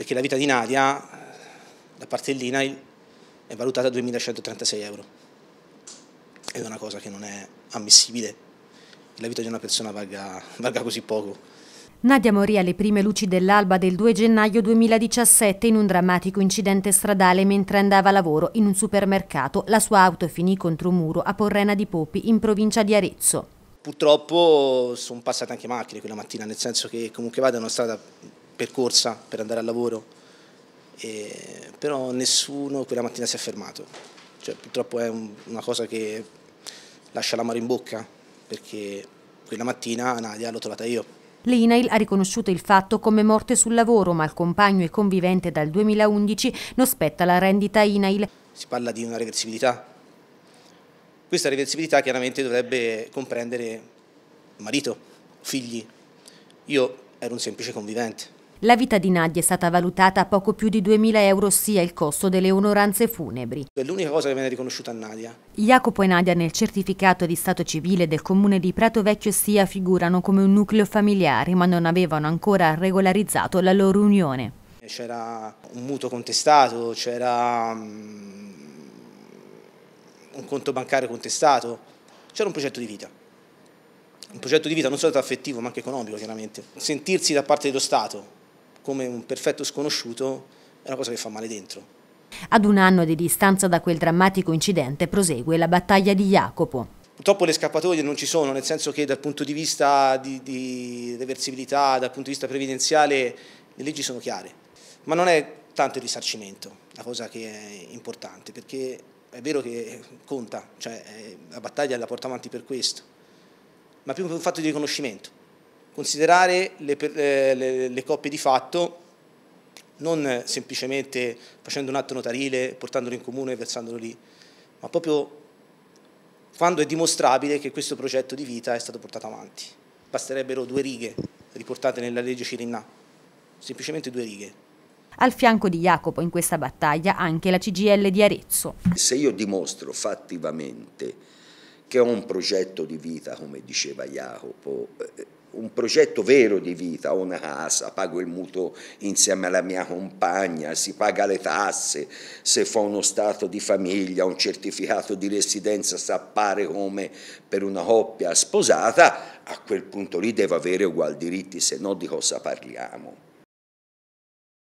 perché la vita di Nadia, eh, da parte dell'INAIL, è valutata a 2.136 euro. Ed è una cosa che non è ammissibile, che la vita di una persona valga, valga così poco. Nadia morì alle prime luci dell'alba del 2 gennaio 2017 in un drammatico incidente stradale mentre andava a lavoro in un supermercato. La sua auto finì contro un muro a Porrena di Poppi, in provincia di Arezzo. Purtroppo sono passate anche macchine quella mattina, nel senso che comunque vado è una strada percorsa per andare al lavoro, e, però nessuno quella mattina si è fermato. Cioè, purtroppo è un, una cosa che lascia l'amaro in bocca, perché quella mattina Nadia l'ho trovata io. L'INAIL ha riconosciuto il fatto come morte sul lavoro, ma al compagno e convivente dal 2011 non spetta la rendita INAIL. Si parla di una reversibilità. Questa reversibilità chiaramente dovrebbe comprendere marito, figli. Io ero un semplice convivente. La vita di Nadia è stata valutata a poco più di 2.000 euro, sia il costo delle onoranze funebri. È l'unica cosa che viene riconosciuta a Nadia. Jacopo e Nadia nel certificato di stato civile del comune di Prato Vecchio Sia figurano come un nucleo familiare, ma non avevano ancora regolarizzato la loro unione. C'era un mutuo contestato, c'era mm, un conto bancario contestato, c'era un progetto di vita un progetto di vita non solo affettivo ma anche economico chiaramente, sentirsi da parte dello Stato come un perfetto sconosciuto è una cosa che fa male dentro. Ad un anno di distanza da quel drammatico incidente prosegue la battaglia di Jacopo. Purtroppo le scappatoie non ci sono, nel senso che dal punto di vista di, di reversibilità, dal punto di vista previdenziale, le leggi sono chiare. Ma non è tanto il risarcimento la cosa che è importante, perché è vero che conta, cioè eh, la battaglia la porta avanti per questo, ma più per un fatto di riconoscimento considerare le, eh, le, le coppie di fatto non semplicemente facendo un atto notarile, portandolo in comune e versandolo lì, ma proprio quando è dimostrabile che questo progetto di vita è stato portato avanti. Basterebbero due righe riportate nella legge Cirinna, semplicemente due righe. Al fianco di Jacopo in questa battaglia anche la CGL di Arezzo. Se io dimostro fattivamente che ho un progetto di vita, come diceva Jacopo, eh, un progetto vero di vita, ho una casa, pago il mutuo insieme alla mia compagna, si paga le tasse, se fa uno stato di famiglia, un certificato di residenza s'appare come per una coppia sposata, a quel punto lì devo avere ugual diritti, se no di cosa parliamo?